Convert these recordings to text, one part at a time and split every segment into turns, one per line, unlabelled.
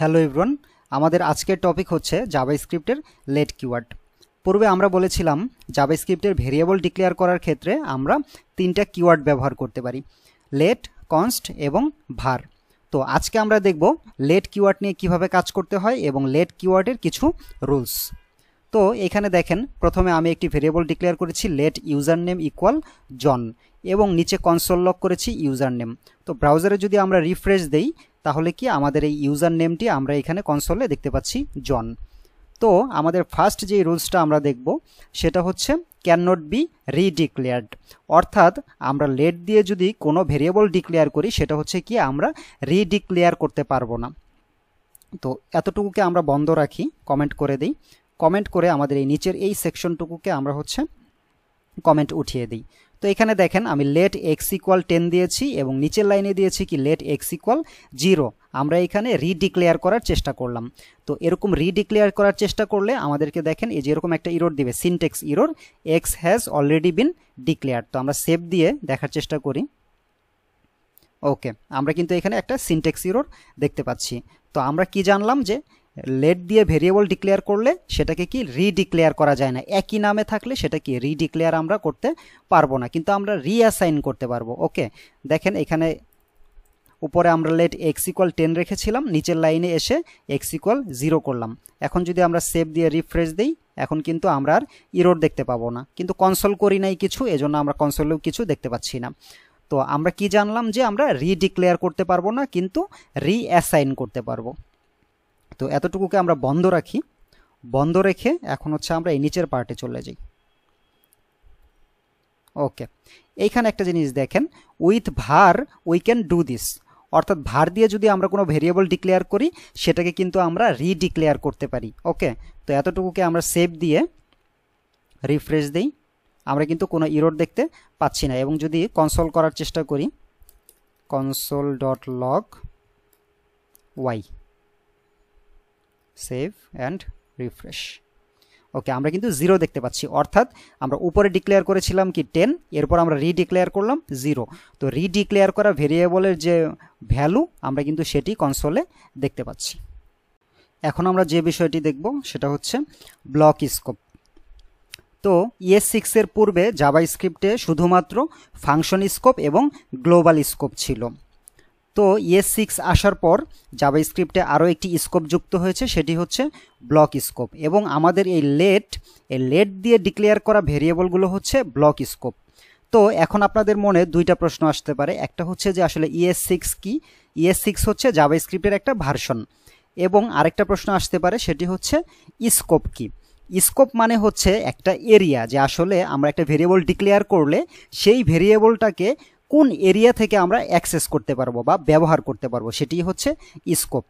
hello ইব্রন আমাদের আজকের topic হচ্ছে জাভাস্ক্রিপ্টের লেট কিওয়ার্ড পূর্বে আমরা বলেছিলাম জাবাইস্ক্রিপ্টের ভেরিয়েবল ডিক্লেয়ার করার ক্ষেত্রে আমরা তিনটা কিওয়ার্ড ব্যবহার করতে পারি লেট কনস্ট এবং ভার তো আজকে আমরা দেখব লেট কিওয়ার্ড নিয়ে কিভাবে কাজ করতে হয় এবং লেট কিওয়ার্ডের কিছু রুলস তো এখানে দেখেন প্রথমে আমি একটি ভেরিয়েবল ডিক্লেয়ার করেছি let user name equal John এবং নিচে কনসোল লক করেছি ইউজার নেম তো ব্রাউজারে যদি আমরা রিফ্রেশ দেই তাহলে কি আমাদের এই ইউজার নেমটি আমরা এখানে কনসোলে দেখতে পাচ্ছি জন তো আমাদের ফার্স্ট যে রুলসটা আমরা দেখব সেটা হচ্ছে ক্যান নট বি রিডিক্লেয়ার্ড অর্থাৎ আমরা লেট দিয়ে যদি কোনো ভেরিয়েবল ডিক্লেয়ার করি সেটা হচ্ছে কি আমরা রিডিক্লেয়ার করতে পারবো না তো এতটুকুকে আমরা বন্ধ রাখি কমেন্ট করে দিই কমেন্ট করে আমাদের এই নিচের এই সেকশনটুকুকে আমরা হচ্ছে কমেন্ট উঠিয়ে দিই তো এখানে দেখেন আমি লেট এক্স ইকুয়াল টেন দিয়েছি এবং নিচের লাইনে দিয়েছি কি লেট এক্স ইকুয়াল জিরো আমরা এখানে রিডিক্লেয়ার করার চেষ্টা করলাম তো এরকম রিডিক্লেয়ার করার চেষ্টা করলে আমাদেরকে দেখেন এই যে এরকম একটা ইরোর দিবে syntax error X has already been declare তো আমরা সেভ দিয়ে দেখার চেষ্টা করি ওকে আমরা কিন্তু এখানে একটা সিনটেক্স ইরোর দেখতে পাচ্ছি তো আমরা কি জানলাম যে লেট দিয়ে ভেরিয়েবল ডিক্লেয়ার করলে সেটাকে কি রিডিক্লেয়ার করা যায় না একই নামে থাকলে সেটা কি রিডিক্লেয়ার আমরা করতে পারবো না কিন্তু আমরা রিঅ্যাসাইন করতে পারবো ওকে দেখেন এখানে উপরে আমরা লেট এক্স ইকুয়াল টেন রেখেছিলাম নিচের লাইনে এসে এক্স ইকুয়াল জিরো করলাম এখন যদি আমরা সেভ দিয়ে রিফ্রেশ দিই এখন কিন্তু আমরা আর ইরোড দেখতে পাবো না কিন্তু কনসোল করি নাই কিছু এজন্য আমরা কনসোলেও কিছু দেখতে পাচ্ছি না তো আমরা কি জানলাম যে আমরা রিডিক্লেয়ার করতে পারবো না কিন্তু রিঅ্যাসাইন করতে পারবো তো এতটুকুকে আমরা বন্ধ রাখি বন্ধ রেখে এখন হচ্ছে আমরা এই নিচের পার্টে চলে যাই ওকে এইখানে একটা জিনিস দেখেন উইথ ভার উই ক্যান ডু দিস অর্থাৎ ভার দিয়ে যদি আমরা কোনো ভেরিয়েবল ডিক্লেয়ার করি সেটাকে কিন্তু আমরা রিডিক্লেয়ার করতে পারি ওকে তো এতটুকুকে আমরা সেভ দিয়ে রিফ্রেশ দিই আমরা কিন্তু কোনো ইরোড দেখতে পাচ্ছি না এবং যদি কনসোল করার চেষ্টা করি console dot log Y save and refresh okay আমরা কিন্তু জিরো দেখতে পাচ্ছি অর্থাৎ আমরা উপরে ডিক্লেয়ার করেছিলাম কি টেন এরপর আমরা রিডিক্লেয়ার করলাম জিরো তো রিডিক্লেয়ার করা ভেরিয়েবলের যে ভ্যালু আমরা কিন্তু সেটি কনসোলে দেখতে পাচ্ছি এখন আমরা যে বিষয়টি দেখব সেটা হচ্ছে ব্লক স্কোপ তো ইএস e সিক্সের পূর্বে জাবা স্ক্রিপ্টে শুধুমাত্র ফাংশন স্কোপ এবং গ্লোবাল স্কোপ ছিল তো ইএস e সিক্স আসার পর জাভা স্ক্রিপ্টে আরও একটি স্কোপ যুক্ত হয়েছে সেটি হচ্ছে ব্লক স্কোপ এবং আমাদের এই লেট এই লেট দিয়ে ডিক্লেয়ার করা ভেরিয়েবলগুলো হচ্ছে ব্লক স্কোপ তো এখন আপনাদের মনে দুইটা প্রশ্ন আসতে পারে একটা হচ্ছে যে আসলে ইএস সিক্স কী ইএস সিক্স হচ্ছে জাভা স্ক্রিপ্টের একটা ভার্সন এবং আরেকটা প্রশ্ন আসতে পারে সেটি হচ্ছে স্কোপ কি স্কোপ মানে হচ্ছে একটা এরিয়া যে আসলে আমরা একটা ভেরিয়েবল ডিক্লেয়ার করলে সেই ভেরিয়েবলটাকে কোন এরিয়া থেকে আমরা অ্যাক্সেস করতে পারবো বা ব্যবহার করতে পারবো সেটি হচ্ছে স্কোপ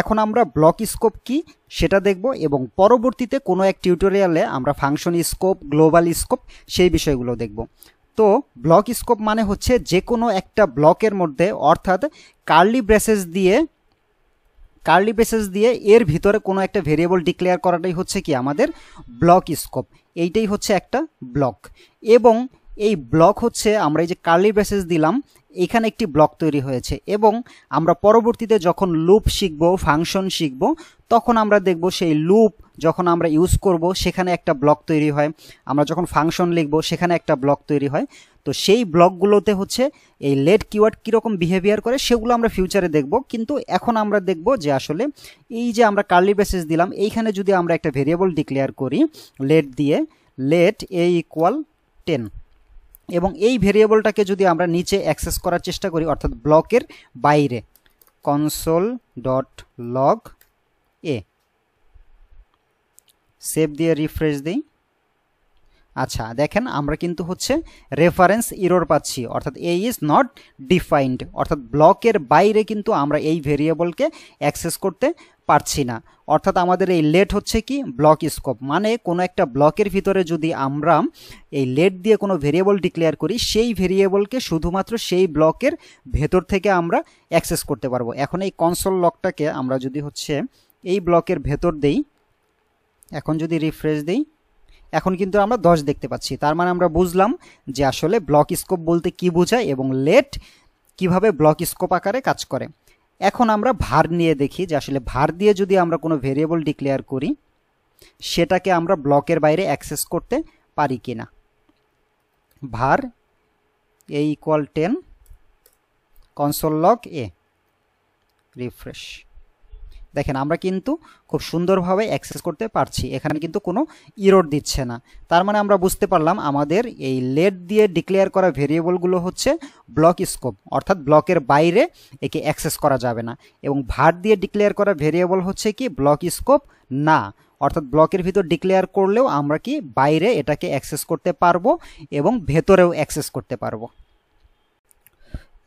এখন আমরা ব্লক স্কোপ কি সেটা দেখব এবং পরবর্তীতে কোনো এক টিউটোরিয়ালে আমরা ফাংশন স্কোপ গ্লোবাল স্কোপ সেই বিষয়গুলো দেখব তো ব্লক স্কোপ মানে হচ্ছে যে কোনো একটা ব্লকের মধ্যে অর্থাৎ কার্লি ব্রেসেস দিয়ে কার্লি ব্রেসেস দিয়ে এর ভিতরে কোনো একটা ভেরিয়েবল ডিক্লেয়ার করাটাই হচ্ছে কি আমাদের ব্লক স্কোপ এইটাই হচ্ছে একটা ব্লক এবং এই ব্লক হচ্ছে আমরা এই যে কার্লি ব্রেসেস দিলাম এখানে একটি ব্লক তৈরি হয়েছে এবং আমরা পরবর্তীতে যখন লুপ শিখব ফাংশন শিখব তখন আমরা দেখব সেই লুপ যখন আমরা ইউজ করব সেখানে একটা ব্লক তৈরি হয় আমরা যখন ফাংশন লিখব সেখানে একটা ব্লক তৈরি হয় তো সেই ব্লকগুলোতে হচ্ছে এই লেট কিওয়ার্ড কীরকম বিহেভিয়ার করে সেগুলো আমরা ফিউচারে দেখব কিন্তু এখন আমরা দেখব যে আসলে এই যে আমরা কার্লি বেসেস দিলাম এইখানে যদি আমরা একটা ভেরিয়েবল ডিক্লেয়ার করি লেট দিয়ে লেট এ ইকুয়াল টেন এবং এই ভেরিয়েবলটাকে যদি আমরা নিচে অ্যাক্সেস করার চেষ্টা করি অর্থাৎ ব্লকের বাইরে console dot log A save দিয়ে রিফ্রেশ দিই আচ্ছা দেখেন আমরা কিন্তু হচ্ছে রেফারেন্স ইরোর পাচ্ছি অর্থাৎ এ ইজ নট ডিফাইন্ড অর্থাৎ ব্লকের বাইরে কিন্তু আমরা এই ভেরিয়েবলকে অ্যাক্সেস করতে পারছি না অর্থাৎ আমাদের এই লেট হচ্ছে কি ব্লক স্কোপ মানে কোনো একটা ব্লকের ভিতরে যদি আমরা এই লেট দিয়ে কোনো ভেরিয়েবল ডিক্লেয়ার করি সেই ভেরিয়েবলকে শুধুমাত্র সেই ব্লকের ভেতর থেকে আমরা অ্যাক্সেস করতে পারবো এখন এই কনসোল লকটাকে আমরা যদি হচ্ছে এই ব্লকের ভেতর দেই এখন যদি রিফ্রেশ দিই এখন কিন্তু আমরা দশ দেখতে পাচ্ছি তার মানে আমরা বুঝলাম যে আসলে ব্লক স্কোপ বলতে কি বোঝায় এবং লেট কিভাবে ব্লক স্কোপ আকারে কাজ করে এখন আমরা ভার নিয়ে দেখি যে আসলে ভার দিয়ে যদি আমরা কোনো ভেরিয়েবল ডিক্লেয়ার করি সেটাকে আমরা ব্লকের বাইরে অ্যাক্সেস করতে পারি কি না var A equal ten console log A refresh দেখেন আমরা কিন্তু খুব সুন্দরভাবে অ্যাক্সেস করতে পারছি এখানে কিন্তু কোনো ইরোড দিচ্ছে না তার মানে আমরা বুঝতে পারলাম আমাদের এই লেট দিয়ে ডিক্লেয়ার করা ভেরিয়েবলগুলো হচ্ছে ব্লক স্কোপ অর্থাৎ ব্লকের বাইরে একে অ্যাক্সেস করা যাবে না এবং ভার দিয়ে ডিক্লেয়ার করা ভেরিয়েবল হচ্ছে কি ব্লক স্কোপ না অর্থাৎ ব্লকের ভিতর ডিক্লেয়ার করলেও আমরা কি বাইরে এটাকে অ্যাক্সেস করতে পারবো এবং ভেতরেও অ্যাক্সেস করতে পারবো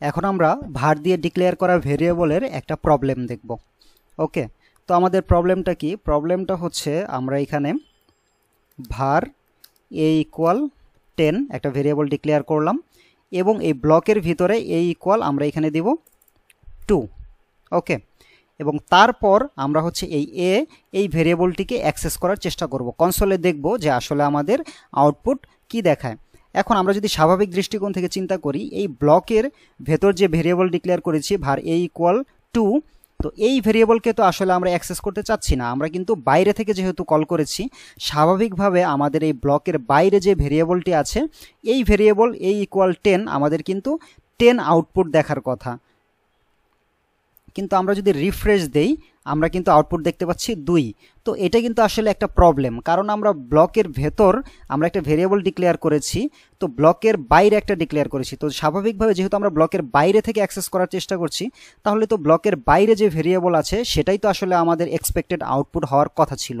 এখন আমরা ভার দিয়ে ডিক্লেয়ার করা ভেরিয়েবলের একটা প্রবলেম দেখব ওকে তো আমাদের প্রবলেমটা কি প্রবলেমটা হচ্ছে আমরা এখানে ভার এ ইকুয়াল টেন একটা ভেরিয়েবল ডিক্লেয়ার করলাম এবং এই ব্লকের ভিতরে এ ইকুয়াল আমরা এখানে দিব টু ওকে এবং তারপর আমরা হচ্ছে এই এ এই ভেরিয়েবলটিকে অ্যাক্সেস করার চেষ্টা করব কনসোলে দেখব যে আসলে আমাদের আউটপুট কি দেখায় এখন আমরা যদি স্বাভাবিক দৃষ্টিকোণ থেকে চিন্তা করি এই ব্লকের ভেতর যে ভেরিয়েবল ডিক্লেয়ার করেছি ভার এ ইকুয়াল টু তো এই ভেরিয়েবলকে তো আসলে আমরা অ্যাক্সেস করতে চাচ্ছি না আমরা কিন্তু বাইরে থেকে যেহেতু কল করেছি স্বাভাবিকভাবে আমাদের এই ব্লকের বাইরে যে ভেরিয়েবলটি আছে এই ভেরিয়েবল এই ইকুয়াল টেন আমাদের কিন্তু টেন আউটপুট দেখার কথা কিন্তু আমরা যদি রিফ্রেশ দেই আমরা কিন্তু আউটপুট দেখতে পাচ্ছি দুই তো এটা কিন্তু আসলে একটা প্রবলেম কারণ আমরা ব্লকের ভেতর আমরা একটা ভেরিয়েবল ডিক্লেয়ার করেছি তো ব্লকের বাইরে একটা ডিক্লেয়ার করেছি তো স্বাভাবিকভাবে যেহেতু আমরা ব্লকের বাইরে থেকে অ্যাক্সেস করার চেষ্টা করছি তাহলে তো ব্লকের বাইরে যে ভেরিয়েবল আছে সেটাই তো আসলে আমাদের এক্সপেক্টেড আউটপুট হওয়ার কথা ছিল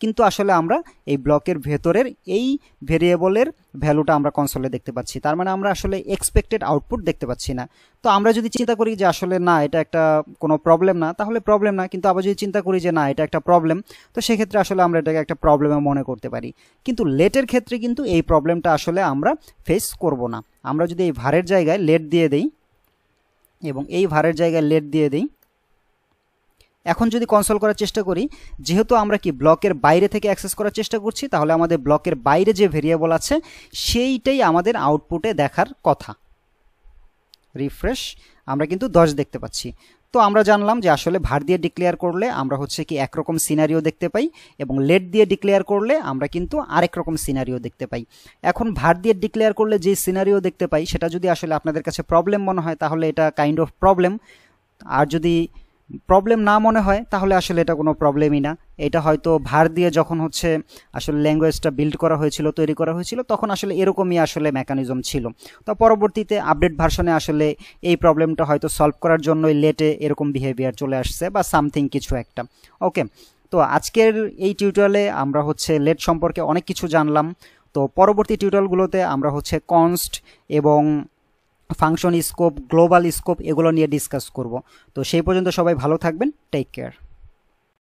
কিন্তু আসলে আমরা এই ব্লকের ভেতরের এই ভেরিয়েবলের ভ্যালুটা আমরা কনসোলে দেখতে পাচ্ছি তার মানে আমরা আসলে এক্সপেক্টেড আউটপুট দেখতে পাচ্ছি না তো আমরা যদি চিন্তা করি যে আসলে না এটা একটা কোনো প্রবলেম না তাহলে প্রবলেম না কিন্তু আবার যদি চিন্তা করি যে না এটা একটা প্রবলেম তো সেক্ষেত্রে আসলে আমরা এটাকে একটা প্রবলেমে মনে করতে পারি কিন্তু লেটের ক্ষেত্রে কিন্তু এই প্রবলেমটা আসলে আমরা ফেস করব না আমরা যদি এই ভারের জায়গায় লেট দিয়ে দিই এবং এই ভারের জায়গায় লেট দিয়ে দিই এখন যদি কনসল করার চেষ্টা করি যেহেতু আমরা কি ব্লকের বাইরে থেকে অ্যাক্সেস করার চেষ্টা করছি তাহলে আমাদের ব্লকের বাইরে যে ভেরিয়েবল আছে সেইটাই আমাদের আউটপুটে দেখার কথা রিফ্রেশ আমরা কিন্তু দশ দেখতে পাচ্ছি তো আমরা জানলাম যে আসলে ভার দিয়ে ডিক্লেয়ার করলে আমরা হচ্ছে কি একরকম সিনারিও দেখতে পাই এবং লেট দিয়ে ডিক্লেয়ার করলে আমরা কিন্তু আরেক রকম সিনারিও দেখতে পাই এখন ভার দিয়ে ডিক্লেয়ার করলে যে সিনারিও দেখতে পাই সেটা যদি আসলে আপনাদের কাছে প্রবলেম মনে হয় তাহলে এটা কাইন্ড অফ প্রবলেম আর যদি প্রবলেম না মনে হয় তাহলে আসলে এটা কোনো প্রবলেমই না এটা হয়তো ভার দিয়ে যখন হচ্ছে আসলে ল্যাঙ্গুয়েজটা বিল্ড করা হয়েছিল তৈরি করা হয়েছিল তখন আসলে এরকমই আসলে মেকানিজম ছিল তো পরবর্তীতে আপডেট ভার্সনে আসলে এই প্রবলেমটা হয়তো সলভ করার জন্যই লেটে এরকম বিহেভিয়ার চলে আসছে বা সামথিং কিছু একটা ওকে তো আজকের এই টিউটোরিয়ালে আমরা হচ্ছে লেট সম্পর্কে অনেক কিছু জানলাম তো পরবর্তী টিউটোরিয়ালগুলোতে আমরা হচ্ছে কনস্ট এবং ফাংশন স্কোপ গ্লোবাল স্কোপ এগুলো নিয়ে ডিসকাস করব তো সেই পর্যন্ত সবাই ভালো থাকবেন টেক কেয়ার